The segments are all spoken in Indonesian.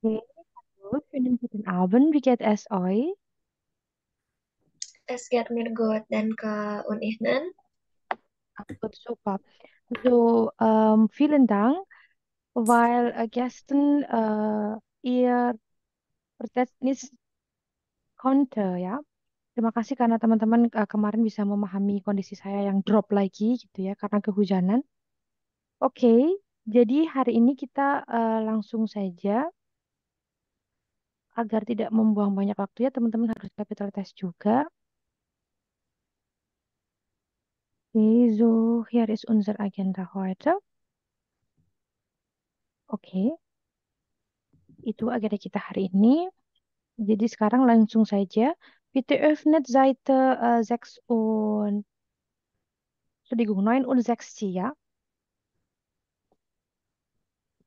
Hey, hallo, schönen guten Abend. Wie geht es euch? Es geht mir gut, danke. Und Ihnen? Gut, super. So, ähm, vielen Dank, weil äh, gestern äh, ihr Verständnis konnte, ya. Terima kasih karena teman-teman uh, kemarin bisa memahami kondisi saya yang drop lagi gitu ya karena kehujanan. Oke, jadi hari ini kita uh, langsung saja agar tidak membuang banyak waktu ya teman-teman harus capital test juga. Okay, so here is unser Agenda heute. Oke. Okay. Itu agenda kita hari ini. Jadi sekarang langsung saja. Bitte öffnet Seite uh, äh, 6 und Entschuldigung, 9 und C ya.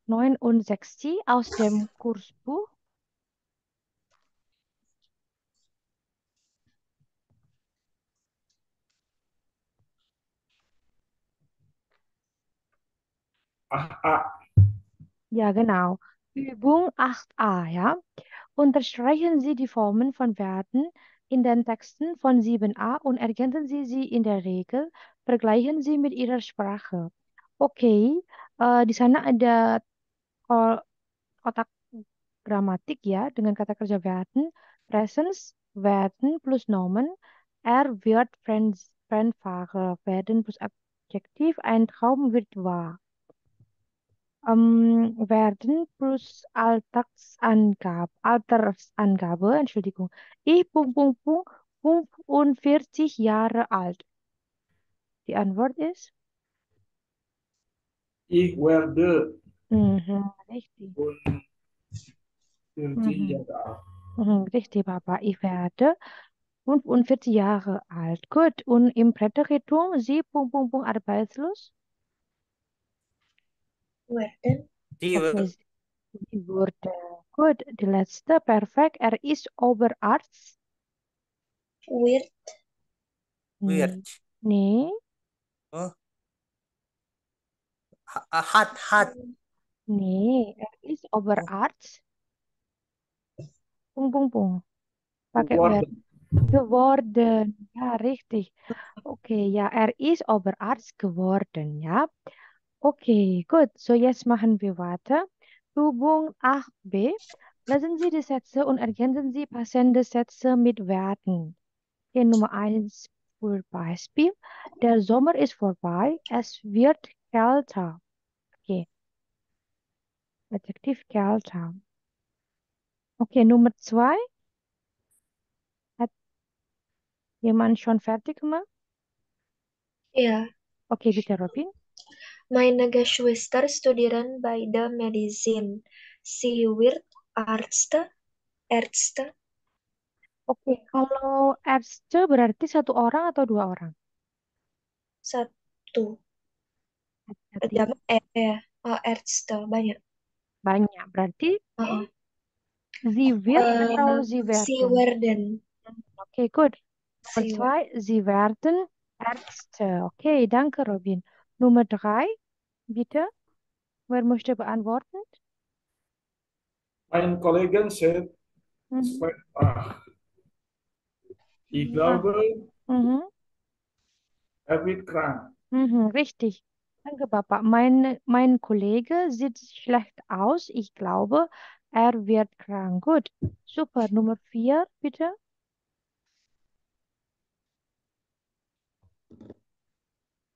9 und C aus dem Kursbuch 8a. Ja, genau. Übung 8a, ja. Unterstreichen Sie die Formen von Werten in den Texten von 7a und ergänzen Sie sie in der Regel, vergleichen Sie mit Ihrer Sprache. Okay, uh, äh, di sana ada kotak gramatik ya dengan kata kerja werden, presence, werden plus Nomen, er wird Fremdfahrer, werden plus Adjektiv, ein Traum wird wahr ähm, werden plus Alltagsangabe, Altersangabe, Entschuldigung. Ich, Punkt, Punkt, Punkt, 45 Jahre alt. Die Antwort ist? Ich werde mhm, richtig. 45 mhm. Jahre alt. Mhm, richtig, Papa. Ich werde 45 Jahre alt. Gut. Und im Präteritum, Sie, Punkt, Punkt, Punkt, arbeitslos? Worden. Die Worden. Good. The last perfect. R is over arts. Oberarzt. Weird. Weird. Hmm, nih. Oh. Hot Nih. R is over oh. arts. Pung, pung, pung. Pakai The Geworden. Ya, richtig. Oke Okay, R is over arts. geworden, ja. Okay, gut. So jetzt machen wir weiter. Übung 8b. Lesen Sie die Sätze und ergänzen Sie passende Sätze mit Werten. Hier Nummer 1 für Beispiel. Der Sommer ist vorbei. Es wird kälter. Okay. Adjektiv kälter. Okay, Nummer 2. Hat jemand schon fertig gemacht? Ja. Okay, bitte Robin. My Schwester studieren the Medizin. Sie wird Ärzte. Ärzte. Oke, kalau Ärzte berarti satu orang atau dua orang? Satu. Berarti. Jam eh, eh, oh, banyak. Banyak, berarti uh -uh. Sie uh, atau Sie werden? Oke, good. zwei, Sie werden Ärzte. Oke, danke Robin. Nummer drei, Bitte, wer möchte beantworten? Mein Kollege sagt, mhm. ach, ich mhm. glaube, mhm. er wird krank. Mhm, richtig. Danke, Papa. Mein, mein Kollege sieht schlecht aus. Ich glaube, er wird krank. Gut. Super. Nummer vier, bitte.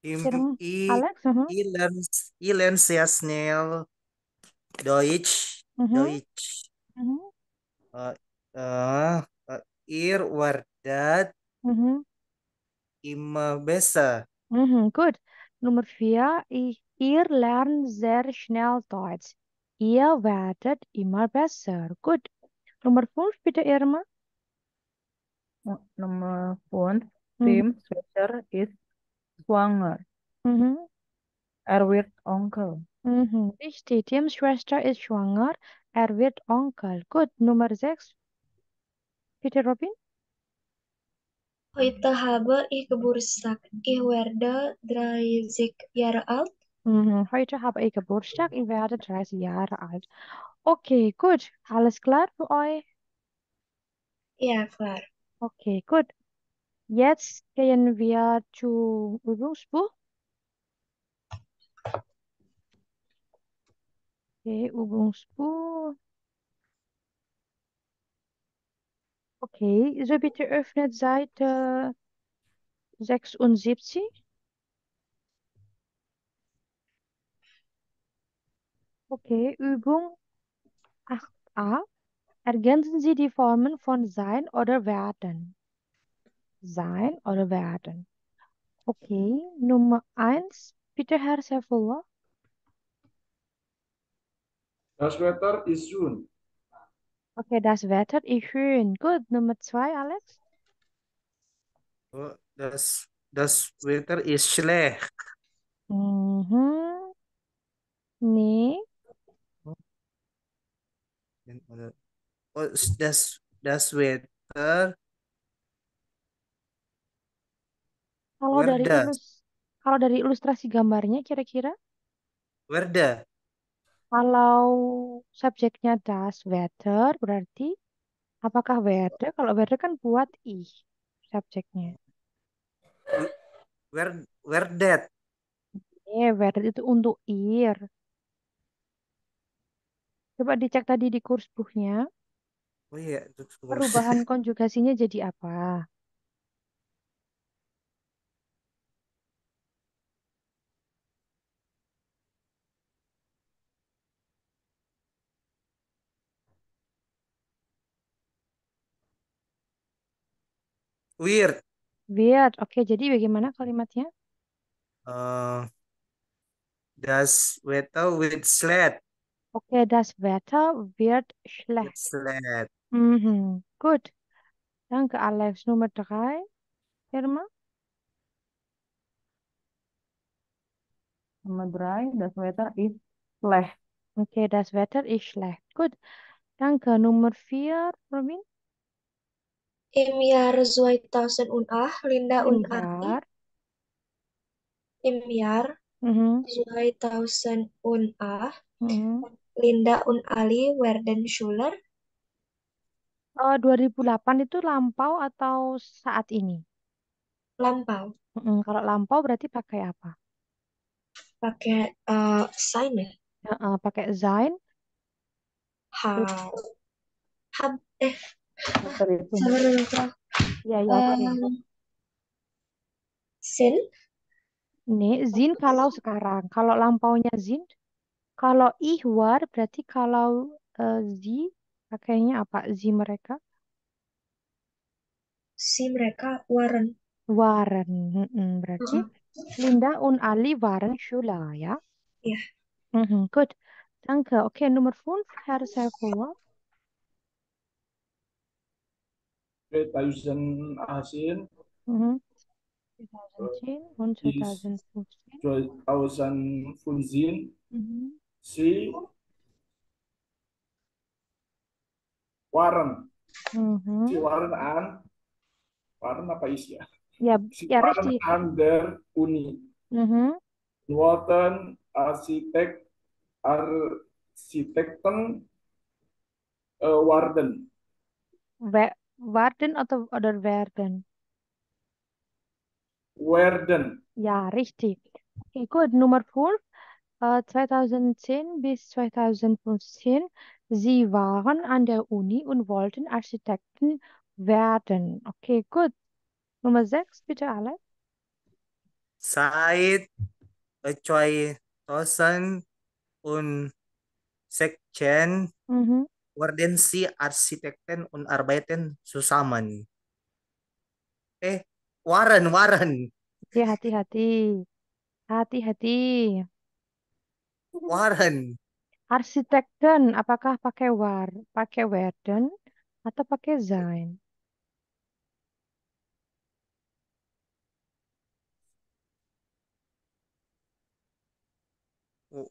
Im, i, Alex, uh -huh. i, learns, sehr ya, schnell Deutsch. Uh -huh. Deutsch. Uh -huh. uh, uh, ihr werdet uh -huh. immer besser. Uh -huh. Gut. Nummer vier. Ich, ihr lernt sehr schnell Deutsch. Ihr werdet immer besser. Gut. Nummer fünf, bitte, Irma. Nummer fünf. Uh-huh. Dem Sweater ist Schwanger. Mhm. Er wird Onkel. Mhm. Richtig. Tims Schwester ist schwanger. Er wird Onkel. Gut. Nummer 6. Peter Robin. Heute habe ich Geburtstag. Ich werde 30 Jahre alt. Mhm. Heute habe ich Geburtstag. Ich werde 30 Jahre alt. Okay, gut. Alles klar für euch? Ja, klar. Okay, gut. Jetzt gehen wir zu Übungsbuch. Okay, Übungsbuch. Okay, so bitte öffnet Seite 76. Okay, Übung 8a. Ergänzen Sie die Formen von sein oder werden. sein oder werden. Okay, Nummer eins, bitte Herr Saifullah. Das Wetter ist schön. Okay, das Wetter ist schön. Gut, Nummer zwei, Alex. Oh, das, das Wetter ist schlecht. -hmm. Nee. Oh, das, das Wetter Kalau dari kalau dari ilustrasi gambarnya kira-kira Werda. Kalau subjeknya das weather berarti apakah weather? Kalau weather kan buat i subjeknya. Wer werdet. Eh, werdet itu untuk ir. Coba dicek tadi di kursbuhnya. Oh iya, Perubahan konjugasinya jadi apa? Weird. Weird. Oke, jadi bagaimana kalimatnya? Uh, das Wetter wird schlecht. Okay, das Wetter wird schlecht. Schlecht. Mhm. Good. Gut. Danke, Alex. Nummer 3. Irma? Nummer 3, das Wetter ist schlecht. Okay, das Wetter ist schlecht. Good. Yang ke Nummer 4, Robin? Imyar Zuaitausen Unah, Linda Unah, Bentar. Imyar Mhm, Unah, mhm. Linda Unali Werden Schuler. Uh, 2008 itu lampau atau saat ini? Lampau. Mm-mm, Kalau lampau berarti pakai apa? Pakai uh, eh, sign ya? uh, pakai Zain. Ha. Ha. eh, Dokter itu. Sabar dulu, Prof. Ya, ya. Um, zin? Nih, zin kalau sekarang. Kalau lampaunya zin, kalau ihwar berarti kalau uh, eh, zi pakainya apa? Zi mereka? Si mereka waren. Waren. Mm -mm, berarti uh -huh. Linda un Ali waren shula, ya? Ja. Iya. Yeah. Mm -hmm, good. Danke. Oke, Okay, nomor 5, Herr Serkova. 2018 mm-hmm. 2015. Mm-hmm. Mm-hmm. an. warren apa isi ya? Ya, si ya Warren an Uni Uni. hmm Wurden arsitek Architekten, uh, eh, Warden. be Warten oder, oder werden? Werden. Ja, richtig. Okay, gut. Nummer 5. Äh, 2010 bis 2015. Sie waren an der Uni und wollten Architekten werden. Okay, gut. Nummer 6, bitte alle. Seit 2016 äh, mhm. Wardensi Arsitekten un Arbeiten susaman. Eh, Warren, Warren. hati-hati. Hati-hati. Warren. Arsitekten, apakah pakai war, pakai warden, atau pakai zain?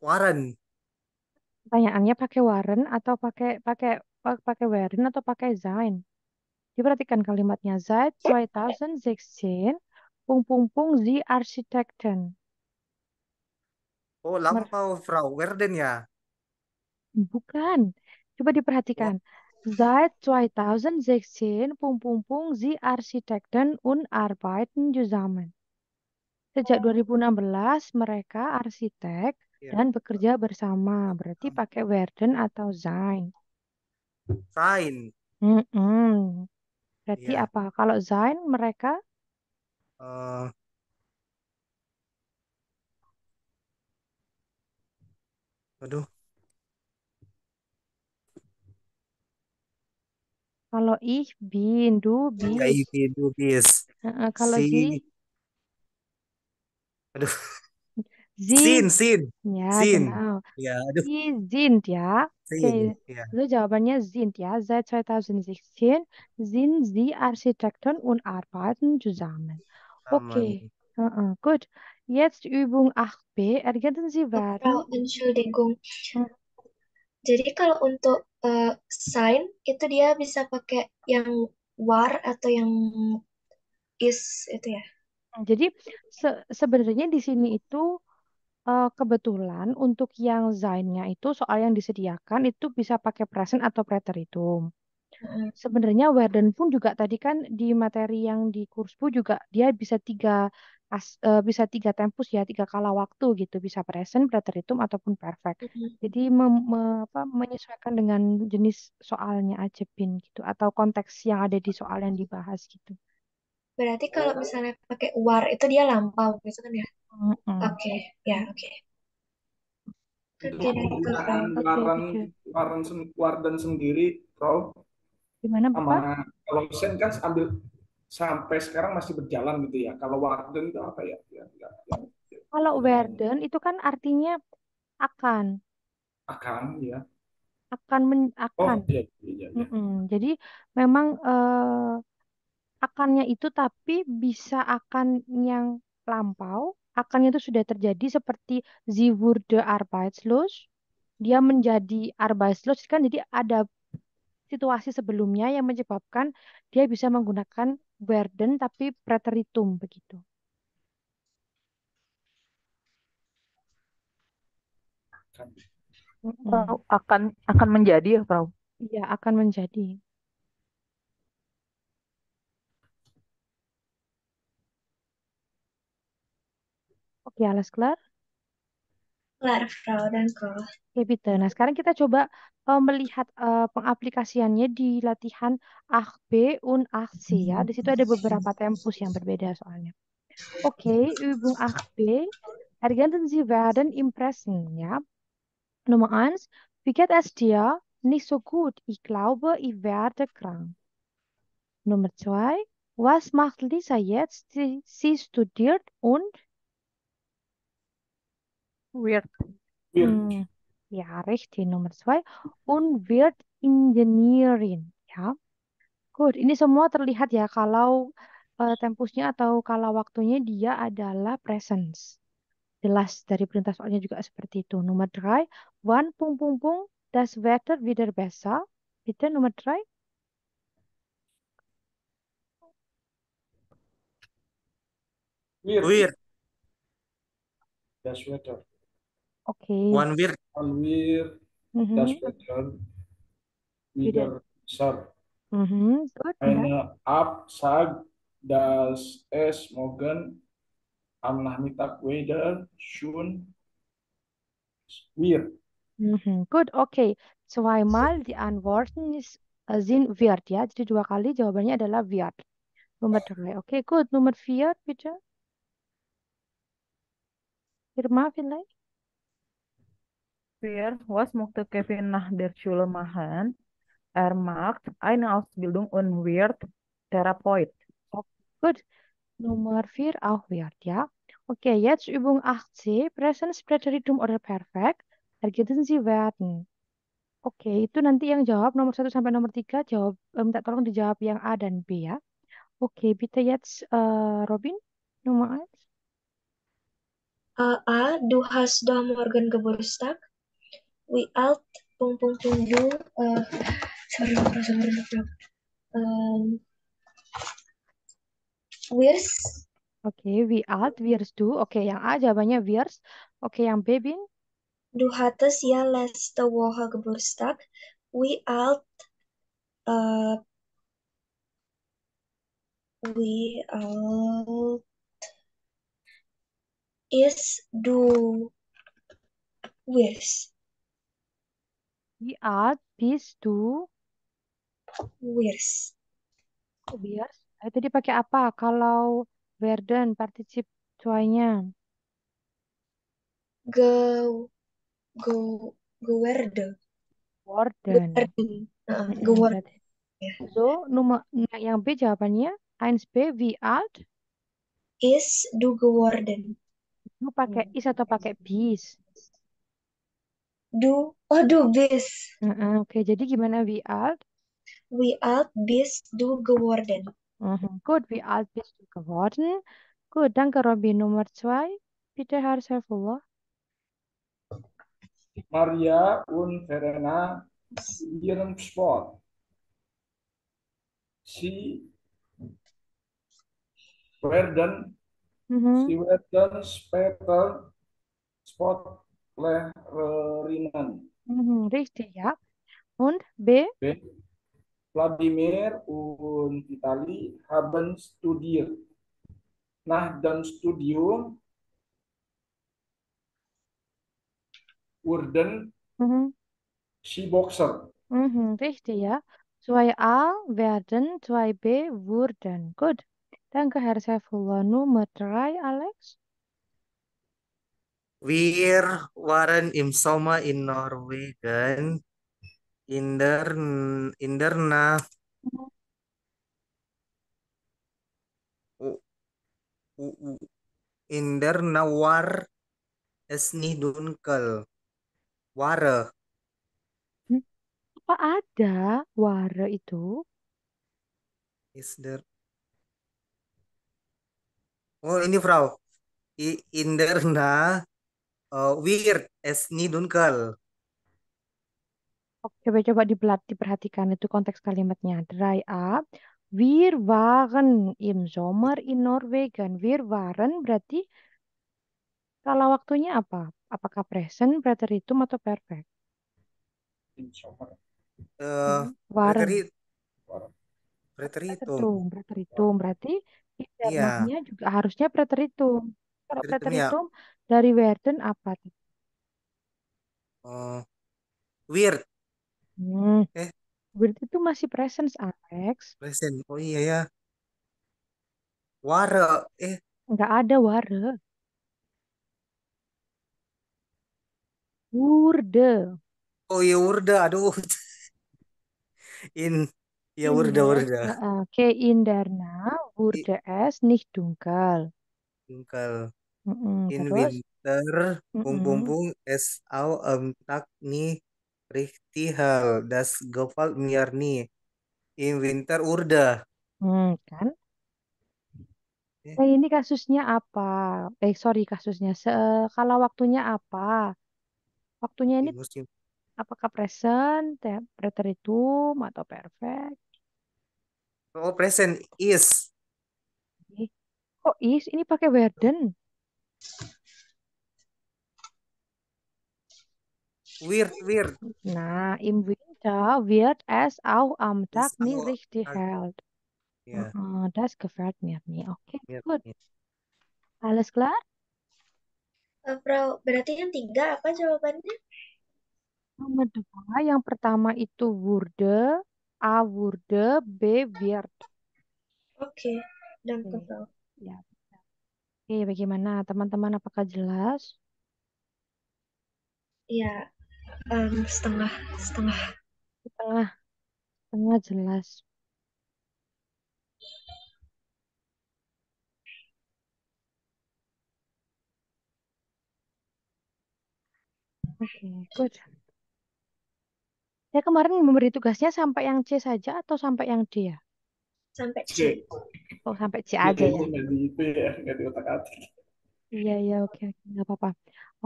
Warren. Pertanyaannya pakai Warren atau pakai pakai pakai Warren atau pakai Sein? Diperhatikan kalimatnya ya. seit 2016 pung pung pung the architecten. Oh, Mer Frau Werden ya? Bukan. Coba ya. diperhatikan. Seit 2016 pung pung pung Sie architecten un arbeiten zusammen. Sejak 2016 mereka arsitek Iya. Dan bekerja bersama. Berarti pakai werden atau sein. Sein. Mm -mm. Berarti yeah. apa? Kalau sein mereka? Uh, aduh. Kalau ich bin, du bist. ich iya, bin, du bist. Uh, kalau sie. Aduh. Zin. Zin, Ya, Zin. genau. ya. aduh. Sie sind, ja. Sin, Okay. ya. So ya. jawabannya sind, ja. Ya. Seit 2016 sind sie Architekten und arbeiten zusammen. Aman. Okay. -uh. gut. Jetzt Übung 8b. Ergänzen Sie Frau, Oh, Entschuldigung. Hm, Jadi kalau untuk uh, sign itu dia bisa pakai yang war atau yang is itu ya. Jadi se- sebenarnya di sini itu Uh, kebetulan untuk yang zainnya itu soal yang disediakan itu bisa pakai present atau preteritum. Sebenarnya werden pun juga tadi kan di materi yang di pun juga dia bisa tiga as uh, bisa tiga tempus ya, tiga kala waktu gitu, bisa present, preteritum, ataupun perfect. Jadi mem me apa, menyesuaikan dengan jenis soalnya aja, gitu, atau konteks yang ada di soal yang dibahas gitu. Berarti kalau eh. misalnya pakai war itu dia lampau gitu kan ya? Mm-mm. Oke, ya oke. Iya, okay, iya. war dan sendiri, Prof. Gimana, Bapak? Sama, kalau sen kan ambil sampai sekarang masih berjalan gitu ya. Kalau warden itu apa ya? ya, ya, ya. Kalau warden itu kan artinya akan. Akan, ya. Akan men oh, akan. Oh, iya, iya, iya. Mm-mm. Jadi memang eh, akannya itu tapi bisa akan yang lampau, akannya itu sudah terjadi seperti sie wurde arbeitslos, dia menjadi arbeitslos kan jadi ada situasi sebelumnya yang menyebabkan dia bisa menggunakan werden tapi preteritum begitu. Akan akan menjadi ya, Frau? Iya, akan menjadi. Oke, Alas Klar, Kelar, Frau dan okay, bitte. Nah, sekarang kita coba uh, melihat uh, pengaplikasiannya di latihan Ach b und Ach c ya. Di situ ada beberapa tempus yang berbeda soalnya. Oke, Übung Ach b Ergänzen Sie werden Impressen ya. Nummer 1, wie geht es dir? Nicht so gut. Ich glaube, ich werde krank. Nomor 2, was macht Lisa jetzt? Sie, sie studiert und Weird. Weird. Hm, ja, ya, richtig. Nummer zwei. Und Weird Engineering. Ya. Good. Ini semua terlihat ya kalau uh, tempusnya atau kalau waktunya dia adalah presence. Jelas dari perintah soalnya juga seperti itu. Nomor drei. One pung, pung, pung, das Wetter wieder besser. Bitte nomor drei. Weird. Weird. Das Wetter. Oke. One weird. One weird. Mhm. Das Pattern. Wieder. Wieder Sub. Mhm. Gut. Ja. Ya. Eine uh, Ab, Sag, Das Es, morgan, amnah mitak Weder, shun weird. Mm-hmm. Good. Oke. Okay. Zweimal die Antworten ist, äh, sind weird ya. Jadi dua kali jawabannya adalah weird. Nomor Oke. Okay, good. Nomor vier, bitte. Irma vielleicht? Für was Mokteke Kevin nach der Schule machen, er macht eine Ausbildung und wird Therapeut. Oh, gut. Nummer 4 auch wird, ja. Ya. Okay, jetzt Übung 8c, Präsens, Präteritum oder Perfect. Ergeten Sie werden. Oke, okay, itu nanti yang jawab nomor 1 sampai nomor 3 jawab eh, minta tolong dijawab yang A dan B ya. Oke, okay, bitte jetzt uh, Robin nomor 1. Uh, A, eh, du hast da morgen Geburtstag? we out pung pung pung you uh, eh, sorry sorry sorry um, wears oke okay, we out are do oke okay, yang A jawabannya wears oke okay, yang B bin du hattest ja letzte Woche Geburtstag we out uh, we out is do wears We are bist du wears. Oh, wears. Wirs. Nah, itu dipakai apa? Kalau werden particip cuanya. Go go go Worden. Warden. Uh, warden. So, nomor nah, yang B jawabannya eins b we are Is go warden. Du pakai hmm. is atau pakai bis? Do Oh do bis. Heeh, oke, jadi gimana we are? We alt bis do geworden? -hmm. Good, we alt bist do geworden? Good, danke Robby. nomor 2, bitte Herr Saifullah. Maria und Verena ihren Sport. Sie werden, Mhm. sie werden später Sportlehrerin. Mhm, richtig, ja. Und B? Okay. Vladimir und Vitali haben studiert. Nach dem Studium wurden mhm. sie Boxer. Mhm, richtig, ja. 2a werden, 2b wurden. Gut. Danke, Herr Saifullah. Nummer 3, Alex. Wir waren im Sommer in Norwegen in der in der Na in der Na war es nicht dunkel. Ware. Apa ada ware itu? Is there Oh, ini Frau. I, in der Na eh, weird ni dunkel. Oke, Coba-coba dibelat- diperhatikan itu konteks kalimatnya. Dry up. Wir waren im Sommer in Norwegen. Wir waren berarti kalau waktunya apa? Apakah present, preteritum, atau perfect? eh Hmm, Waren. preteritum. Preteritum, preteritum berarti Iya, verb juga harusnya preteritum. Preteritum dari werden apa? Oh, weird. Hmm. Eh. Weird itu masih presence, Alex. Present. Oh iya ya. Ware. Eh. Enggak ada ware. Urde. Oh iya urde. Aduh. In. Ya urde urde. Oke, okay, Inderna, Wurde es nicht dunkel tungkal. Mm-mm, In terus? winter, pung-pung-pung es au tak ni richtig hal. Das gopal miar ni. In winter urda. Hmm, kan? Eh, Eh, ini kasusnya apa? Eh, sorry, kasusnya. Se kalau waktunya apa? Waktunya ini musim apakah present, preteritum, atau perfect? Oh, present is. Oh, is ini pakai werden. Weird, weird. Nah, im Winter wird es auch am Tag nicht richtig hält. Ja. Uh, das gefällt mir nicht. Oke, okay, gut. Alles klar? Frau, berarti yang tiga apa jawabannya? Nomor dua, yang pertama itu wurde, A wurde, B wird. Oke, okay. danke Ya. Oke, bagaimana teman-teman? Apakah jelas? Iya, um, setengah, setengah. Setengah, setengah jelas. Oke, good. Ya kemarin memberi tugasnya sampai yang C saja atau sampai yang D ya? sampai C. Oh sampai C aja ya. ya, nggak Iya iya oke okay. nggak apa-apa.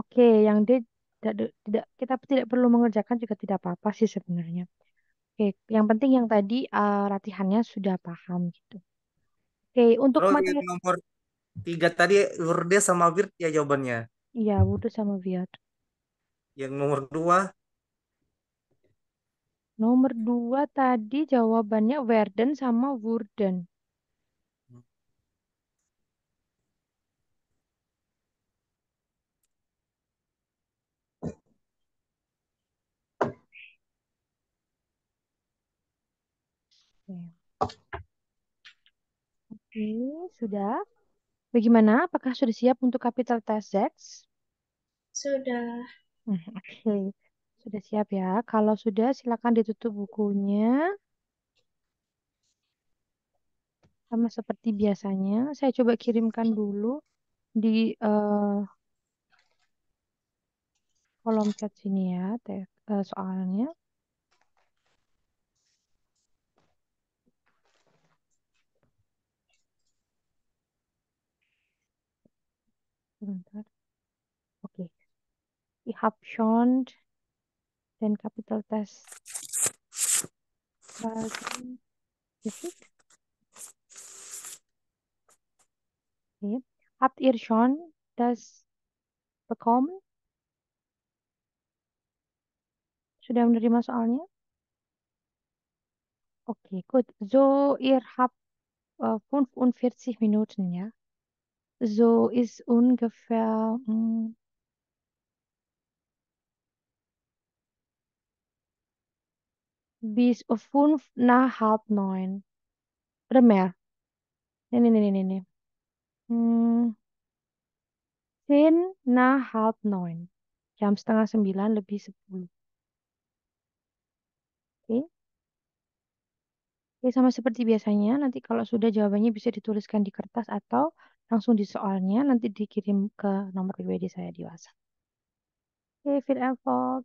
Oke yang D tidak tidak kita tidak perlu mengerjakan juga tidak apa-apa sih sebenarnya. Oke, yang penting yang tadi uh, latihannya sudah paham gitu. Oke, untuk Lalu materi nomor tiga tadi Wurde sama Wirt ya jawabannya. Iya, Wirt sama Wirt. Yang nomor dua Nomor dua tadi jawabannya werden sama wurden. Oke, sudah. Bagaimana? Apakah sudah siap untuk capital test X? Sudah. Hmm, oke. Sudah siap ya? Kalau sudah, silakan ditutup bukunya. Sama seperti biasanya, saya coba kirimkan dulu di uh, kolom chat sini ya, uh, soalnya. Sebentar. Oke. Okay. have habe den Kapitel Test. Okay. Habt ihr schon das bekommen? Sudah menerima soalnya? Okay, gut. So, ihr habt äh, 45 Minuten, ja? So ist ungefähr mh, hm, bis auf fünf nach halb neun. Oder mehr. Nee, nee, nee, nee, nee. Hmm, zehn nach halb neun. Jam setengah sembilan lebih sepuluh. Oke. Oke, sama seperti biasanya. Nanti kalau sudah jawabannya bisa dituliskan di kertas atau langsung di soalnya. Nanti dikirim ke nomor pribadi saya di WhatsApp. Oke, fit and fog.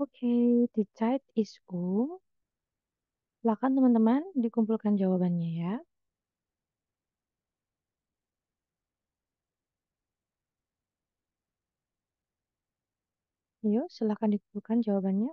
Oke, the child is who? Silakan teman-teman dikumpulkan jawabannya ya. Yuk, silakan dikumpulkan jawabannya.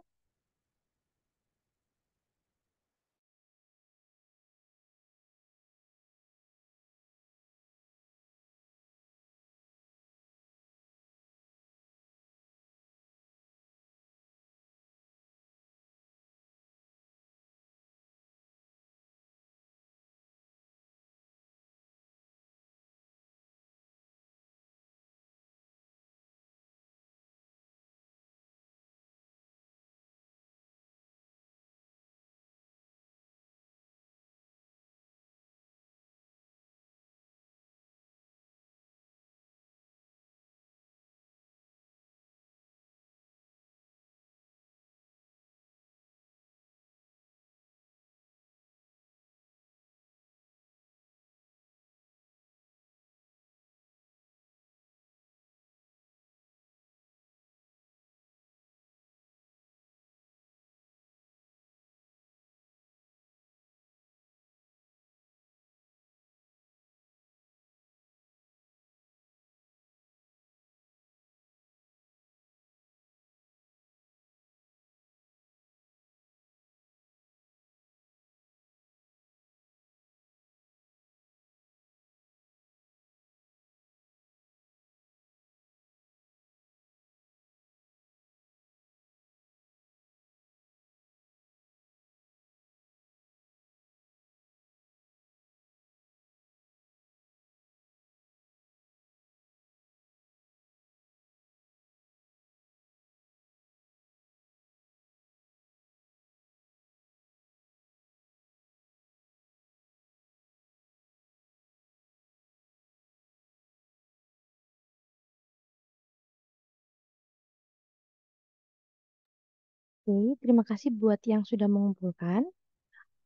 Oke, terima kasih buat yang sudah mengumpulkan.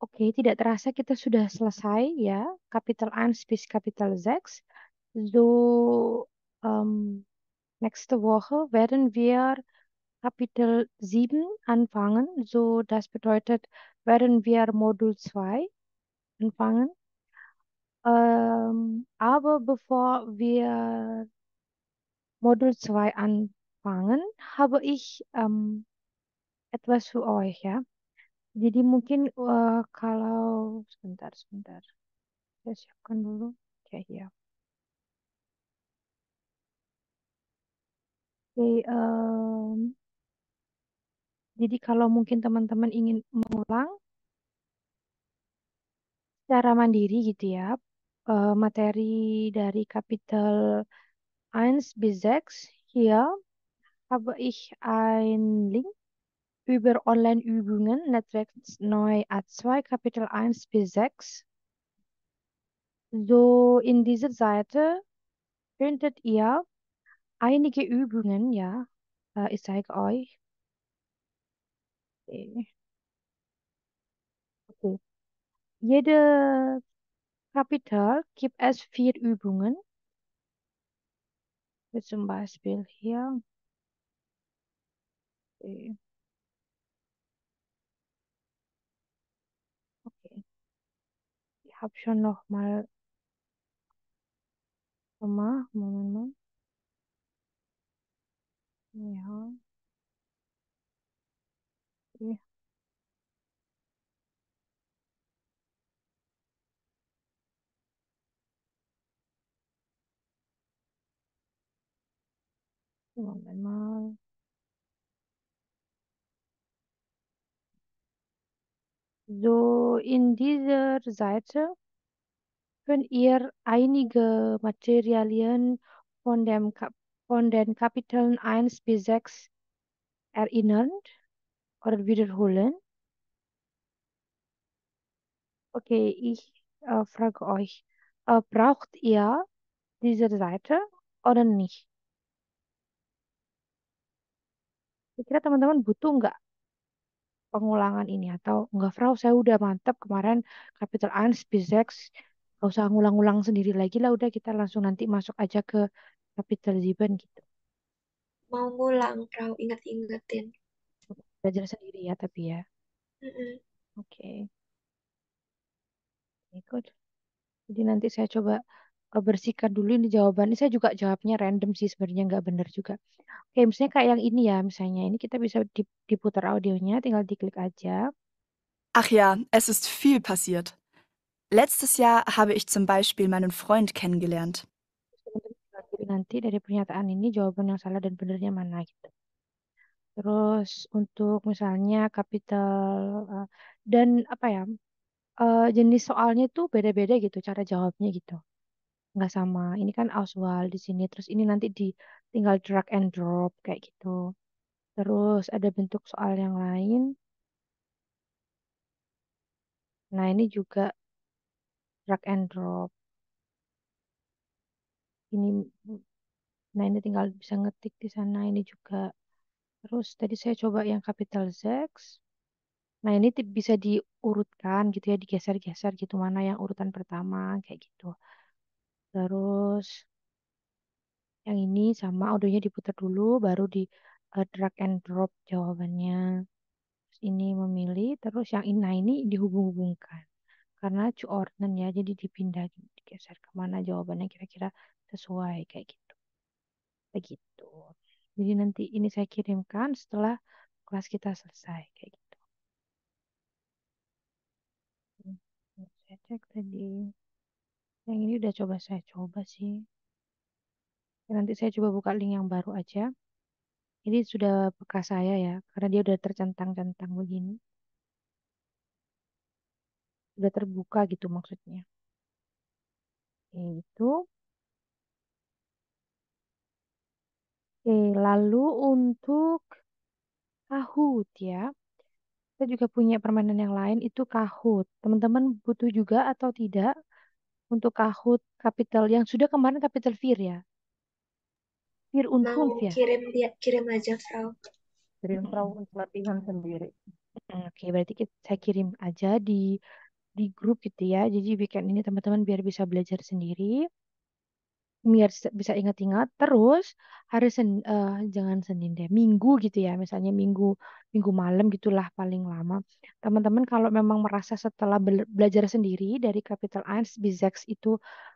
Oke, tidak terasa kita sudah selesai ya. Capital N, space Capital Z. So, um, nächste Woche werden wir Kapitel 7 anfangen. So, das bedeutet, werden wir Modul 2 anfangen. Um, aber bevor wir Modul 2 anfangen, habe ich Um, Atlas Suoy ya. Jadi mungkin uh, kalau sebentar sebentar saya siapkan dulu. Ya ya. Oke, um, jadi kalau mungkin teman-teman ingin mengulang secara mandiri gitu ya uh, materi dari kapitel 1 bis 6 hier habe ich ein Link über Online-Übungen, Netzwerk neu A2, Kapitel 1 bis 6. So, in dieser Seite findet ihr einige Übungen, ja, äh, ich zeige euch. Okay. okay. Jede Kapitel gibt es vier Übungen. Wie zum Beispiel hier. Okay. habe schon noch mal gemacht. Moment mal. Ja. Moment mal. So, in dieser Seite könnt ihr einige Materialien von, dem Kap von den Kapiteln 1 bis 6 erinnern oder wiederholen. Okay, ich äh, frage euch, äh, braucht ihr diese Seite oder nicht? Kira teman-teman butuh nggak pengulangan ini atau enggak Frau saya udah mantap kemarin Capital Ans Bizex gak usah ngulang-ulang sendiri lagi lah udah kita langsung nanti masuk aja ke Capital Ziban gitu mau ngulang Frau inget-ingetin belajar sendiri ya tapi ya mm oke okay. ikut jadi nanti saya coba bersihkan dulu ini jawabannya. Saya juga jawabnya random sih sebenarnya nggak benar juga. Oke, misalnya kayak yang ini ya, misalnya ini kita bisa diputar audionya, tinggal diklik aja. Ach ya, es ist viel passiert. Letztes Jahr habe ich zum Beispiel meinen Freund kennengelernt. Nanti dari pernyataan ini jawaban yang salah dan benarnya mana gitu. Terus untuk misalnya kapital eh, dan apa ya uh, jenis soalnya itu beda-beda gitu cara jawabnya gitu nggak sama. Ini kan Auswal di sini. Terus ini nanti di tinggal drag and drop kayak gitu. Terus ada bentuk soal yang lain. Nah, ini juga drag and drop. Ini nah ini tinggal bisa ngetik di sana ini juga. Terus tadi saya coba yang capital Z. Nah, ini bisa diurutkan gitu ya, digeser-geser gitu mana yang urutan pertama kayak gitu. Terus yang ini sama audionya diputar dulu, baru di uh, drag and drop jawabannya. Terus ini memilih, terus yang ini, nah ini dihubung-hubungkan. Karena coordinat ya, jadi dipindah, digeser kemana jawabannya kira-kira sesuai kayak gitu. Begitu. Jadi nanti ini saya kirimkan setelah kelas kita selesai kayak gitu. Hmm, saya cek tadi. Yang ini udah coba saya coba sih. Ya, nanti saya coba buka link yang baru aja. Ini sudah bekas saya ya, karena dia udah tercentang-centang begini. udah terbuka gitu maksudnya. Itu. Oke, lalu untuk kahut ya. Kita juga punya permainan yang lain itu kahut Teman-teman butuh juga atau tidak? untuk Kahoot, Capital yang sudah kemarin Capital Fear ya. Fear untuk ya. Kirim ya, kirim aja Frau. Kirim Frau untuk latihan sendiri. Oke, okay, berarti kita, saya kirim aja di di grup gitu ya. Jadi weekend ini teman-teman biar bisa belajar sendiri biar bisa ingat-ingat terus hari sen uh, jangan Senin deh Minggu gitu ya misalnya Minggu Minggu malam gitulah paling lama teman-teman kalau memang merasa setelah belajar sendiri dari Capital Eins Bizex itu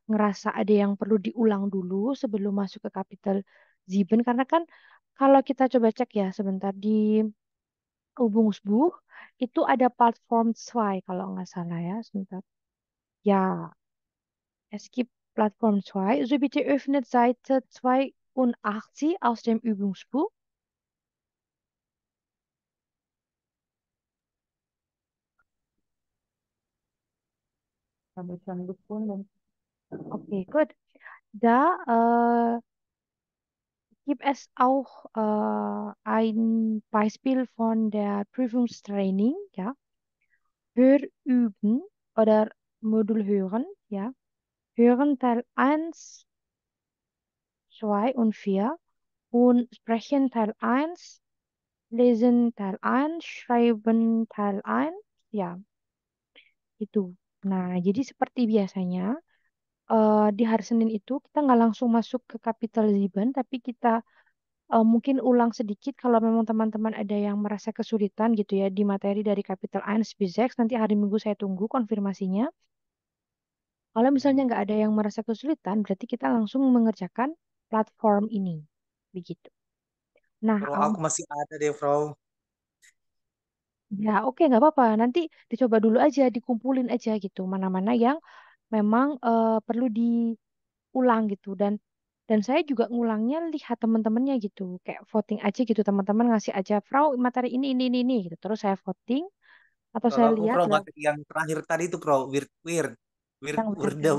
ngerasa ada yang perlu diulang dulu sebelum masuk ke Capital Z karena kan kalau kita coba cek ya sebentar di subuh itu ada platform Form kalau nggak salah ya sebentar ya skip Plattform 2. So bitte öffnet Seite 82 aus dem Übungsbuch. Habe ich schon gefunden. Okay, gut. Da äh, gibt es auch äh, ein Beispiel von der Prüfungstraining, ja. Hörüben oder Modul hören, ja. hören Teil 1, 2 und 4 und sprechen Teil 1, lesen Teil 1, schreiben Teil 1, ya. Itu. Nah, jadi seperti biasanya, uh, di hari Senin itu kita nggak langsung masuk ke Capital Ziban, tapi kita uh, mungkin ulang sedikit kalau memang teman-teman ada yang merasa kesulitan gitu ya di materi dari Capital 1 Bizex. Nanti hari Minggu saya tunggu konfirmasinya. Kalau misalnya nggak ada yang merasa kesulitan, berarti kita langsung mengerjakan platform ini. Begitu. Nah, Bro, aku masih ada deh, Frau. Ya, oke, nggak apa-apa. Nanti dicoba dulu aja, dikumpulin aja gitu, mana-mana yang memang uh, perlu diulang gitu. Dan dan saya juga ngulangnya lihat teman-temannya gitu, kayak voting aja gitu, teman-teman ngasih aja, Frau materi ini ini ini ini gitu. Terus saya voting atau Kalau saya aku lihat, Bro, lah, yang terakhir tadi itu Frau weird weird. Mir yang Wirda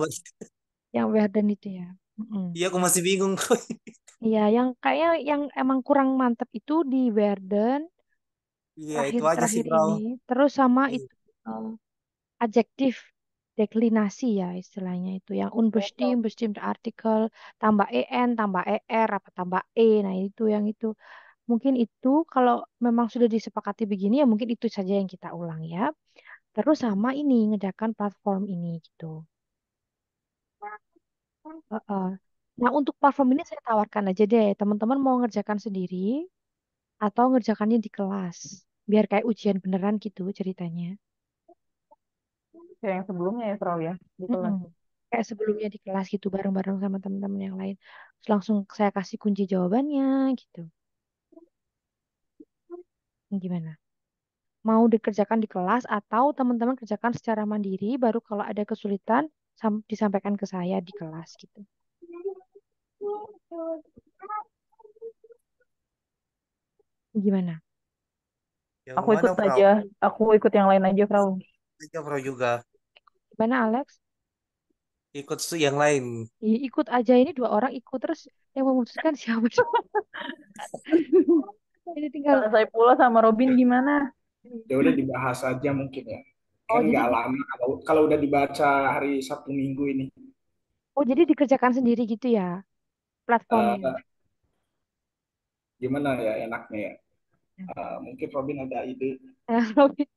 yang Werden itu ya mm iya aku masih bingung iya yang kayaknya yang emang kurang mantep itu di Werden iya itu aja sih bro ini. terus sama iya. itu uh, adjektif deklinasi ya istilahnya itu yang unbestimmt, iya. bestimmt artikel, tambah en, tambah er, apa tambah e. Nah, itu yang itu. Mungkin itu kalau memang sudah disepakati begini ya mungkin itu saja yang kita ulang ya terus sama ini ngejakan platform ini gitu. Uh-uh. Nah, untuk platform ini saya tawarkan aja deh, teman-teman mau ngerjakan sendiri atau ngerjakannya di kelas, biar kayak ujian beneran gitu ceritanya. Kayak yang sebelumnya ya, Frau ya, di kelas. mm -hmm. Kayak sebelumnya di kelas gitu bareng-bareng sama teman-teman yang lain. Terus langsung saya kasih kunci jawabannya gitu. Gimana? mau dikerjakan di kelas atau teman-teman kerjakan secara mandiri baru kalau ada kesulitan disampaikan ke saya di kelas gitu. Gimana? Yang aku ikut aja, aku ikut yang lain aja, Frau. Aja, Frau juga. Gimana, Alex? Ikut yang lain. Ya, ikut aja ini dua orang ikut terus yang memutuskan siapa. Jadi tinggal saya pula sama Robin gimana? ya udah dibahas aja mungkin ya kan oh, nggak lama kalau kalau udah dibaca hari Sabtu Minggu ini oh jadi dikerjakan sendiri gitu ya platformnya uh, gimana ya enaknya ya uh, mungkin Robin ada ide Robin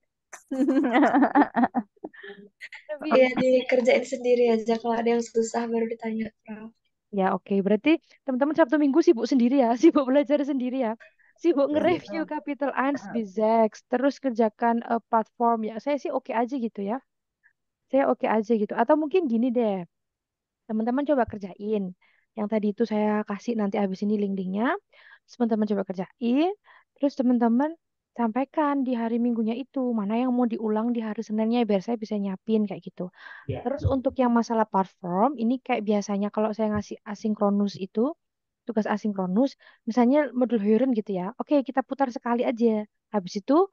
Tapi ya dikerjain sendiri aja kalau ada yang susah baru ditanya Prof. Ya oke, okay. Berarti teman-teman Sabtu Minggu sibuk sendiri ya, sibuk belajar sendiri ya sibuk iya, iya, nge-review Capital Ans di terus kerjakan uh, platform ya. Saya sih oke okay aja gitu ya. Saya oke okay aja gitu. Atau mungkin gini deh, teman-teman coba kerjain. Yang tadi itu saya kasih nanti habis ini link-linknya. Teman-teman coba kerjain. Terus teman-teman sampaikan di hari minggunya itu mana yang mau diulang di hari Seninnya biar saya bisa nyapin kayak gitu. Yeah. Terus untuk yang masalah platform ini kayak biasanya kalau saya ngasih asinkronus itu tugas asinkronus, misalnya modul hirun gitu ya. Oke, kita putar sekali aja. Habis itu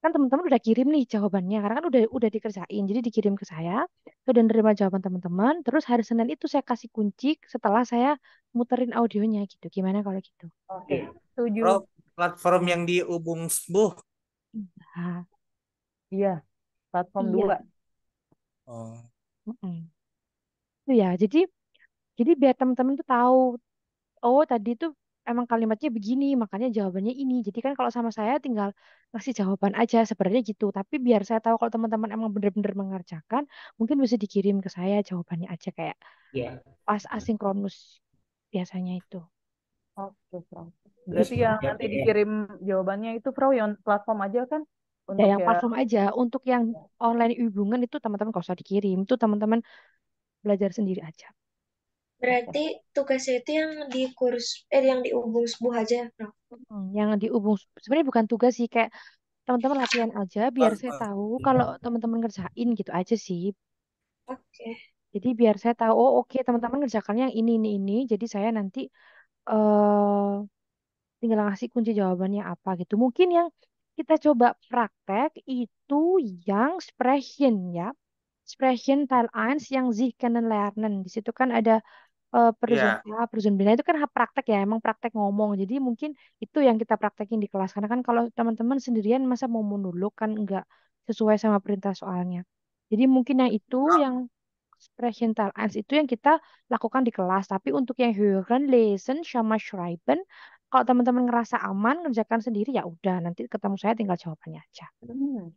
kan teman-teman udah kirim nih jawabannya karena kan udah udah dikerjain. Jadi dikirim ke saya, udah nerima jawaban teman-teman, terus hari Senin itu saya kasih kunci setelah saya muterin audionya gitu. Gimana kalau gitu? Oke, setuju. Pro, platform yang di Ubung Buh. Iya. iya, platform iya. dua. Oh. Mm -mm. Itu ya, jadi jadi biar teman-teman tuh tahu oh tadi tuh emang kalimatnya begini, makanya jawabannya ini. Jadi kan kalau sama saya tinggal ngasih jawaban aja sebenarnya gitu. Tapi biar saya tahu kalau teman-teman emang bener-bener mengerjakan, mungkin bisa dikirim ke saya jawabannya aja kayak yeah. pas asinkronus biasanya itu. Oke, Frau. Berarti yang nanti dikirim jawabannya itu Frau yang platform aja kan? Ya, Untuk ya, yang ya... platform aja. Untuk yang online hubungan itu teman-teman kalau usah dikirim. Itu teman-teman belajar sendiri aja. Berarti tugasnya itu yang di kurs eh yang di Ubung Subuh aja, Hmm, yang di Ubung sebenarnya bukan tugas sih kayak teman-teman latihan aja biar ah, saya ah. tahu iya. kalau teman-teman ngerjain gitu aja sih. Oke. Jadi biar saya tahu oh oke okay, teman-teman ngerjakan yang ini ini ini jadi saya nanti uh, tinggal ngasih kunci jawabannya apa gitu. Mungkin yang kita coba praktek itu yang expression ya. expression Teil 1 yang sich kennenlernen. Di situ kan ada perusahaan perusahaan ya. peruzon A, itu kan praktek ya, emang praktek ngomong. Jadi mungkin itu yang kita praktekin di kelas. Karena kan kalau teman-teman sendirian masa mau menuluk kan nggak sesuai sama perintah soalnya. Jadi mungkin yang itu yang Sprechen Teil itu yang kita lakukan di kelas. Tapi untuk yang Hören, Lesen, sama Schreiben, kalau teman-teman ngerasa aman ngerjakan sendiri ya udah nanti ketemu saya tinggal jawabannya aja. Hmm.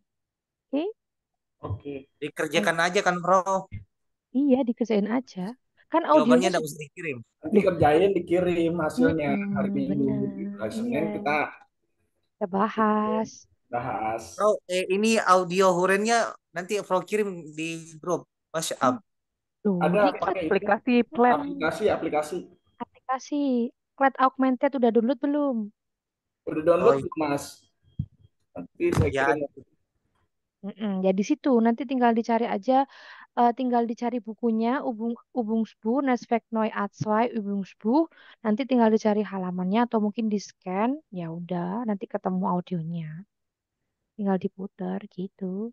Oke? Oke. dikerjakan aja kan, Bro. Iya, dikerjain aja kan audionya tidak usah dikirim dikerjain dikirim hasilnya hmm, hari minggu hari gitu. iya. senin kita kita bahas bahas so, eh, ini audio hurennya nanti Flo kirim di grup hmm. Duh, ada pakai aplikasi plan. aplikasi aplikasi aplikasi cloud augmented udah download belum udah download oh. Iya. mas nanti saya ya. kirim ya. Mm -mm, ya di situ nanti tinggal dicari aja uh, tinggal dicari bukunya Ubung Ubungsbu Netzwerk Neu Arzwei Ubungsbuch. Nanti tinggal dicari halamannya atau mungkin di-scan, ya udah nanti ketemu audionya. Tinggal diputar gitu.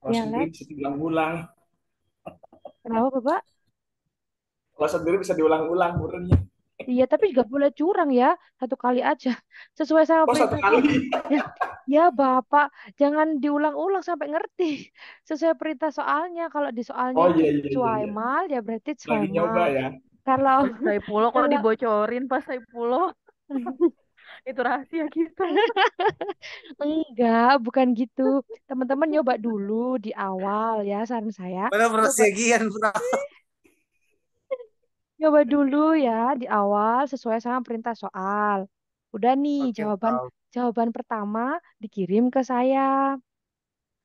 Kalau ya, sendiri bisa diulang-ulang. Kenapa, Bapak? Kalau sendiri bisa diulang-ulang muridnya. Iya, tapi juga boleh curang ya, satu kali aja. Sesuai sama oh, satu kali. Ya, ya, Bapak, jangan diulang-ulang sampai ngerti. Sesuai perintah soalnya, kalau di soalnya oh, iya, iya, iya. iya. ya berarti cuaimal. Lagi nyoba ya. Kalau saya Pulau kalau dibocorin pas saya Pulau itu rahasia kita. Enggak, bukan gitu. Teman-teman nyoba dulu di awal ya saran saya. benar persegian, Bro? Coba dulu ya di awal sesuai sama perintah soal. Udah nih Oke, jawaban paham. jawaban pertama dikirim ke saya.